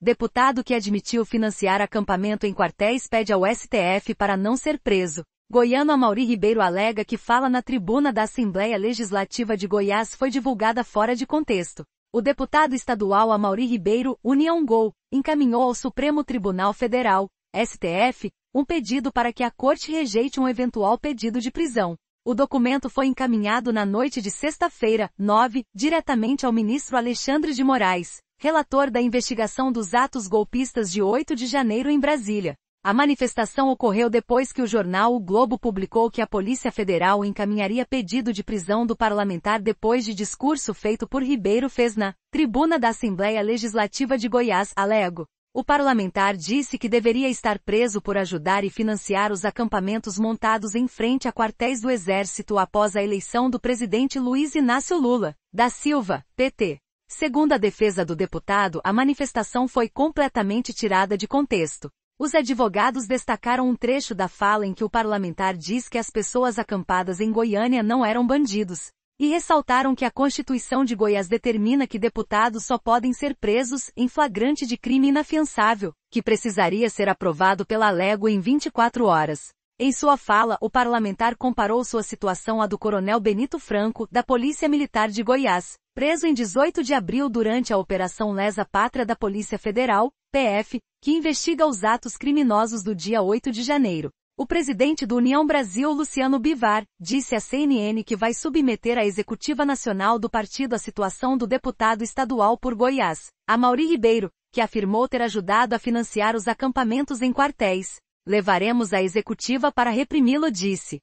Deputado que admitiu financiar acampamento em quartéis pede ao STF para não ser preso. Goiano Amauri Ribeiro alega que fala na tribuna da Assembleia Legislativa de Goiás foi divulgada fora de contexto. O deputado estadual Amauri Ribeiro, União Gol, encaminhou ao Supremo Tribunal Federal, STF, um pedido para que a corte rejeite um eventual pedido de prisão. O documento foi encaminhado na noite de sexta-feira, 9, diretamente ao ministro Alexandre de Moraes relator da investigação dos atos golpistas de 8 de janeiro em Brasília. A manifestação ocorreu depois que o jornal O Globo publicou que a Polícia Federal encaminharia pedido de prisão do parlamentar depois de discurso feito por Ribeiro fez na tribuna da Assembleia Legislativa de Goiás, alego. O parlamentar disse que deveria estar preso por ajudar e financiar os acampamentos montados em frente a quartéis do Exército após a eleição do presidente Luiz Inácio Lula, da Silva, PT. Segundo a defesa do deputado, a manifestação foi completamente tirada de contexto. Os advogados destacaram um trecho da fala em que o parlamentar diz que as pessoas acampadas em Goiânia não eram bandidos, e ressaltaram que a Constituição de Goiás determina que deputados só podem ser presos em flagrante de crime inafiançável, que precisaria ser aprovado pela Lego em 24 horas. Em sua fala, o parlamentar comparou sua situação à do coronel Benito Franco, da Polícia Militar de Goiás, preso em 18 de abril durante a Operação Lesa Pátria da Polícia Federal, PF, que investiga os atos criminosos do dia 8 de janeiro. O presidente do União Brasil, Luciano Bivar, disse à CNN que vai submeter à Executiva Nacional do partido a situação do deputado estadual por Goiás, Amauri Ribeiro, que afirmou ter ajudado a financiar os acampamentos em quartéis. Levaremos a executiva para reprimi-lo, disse.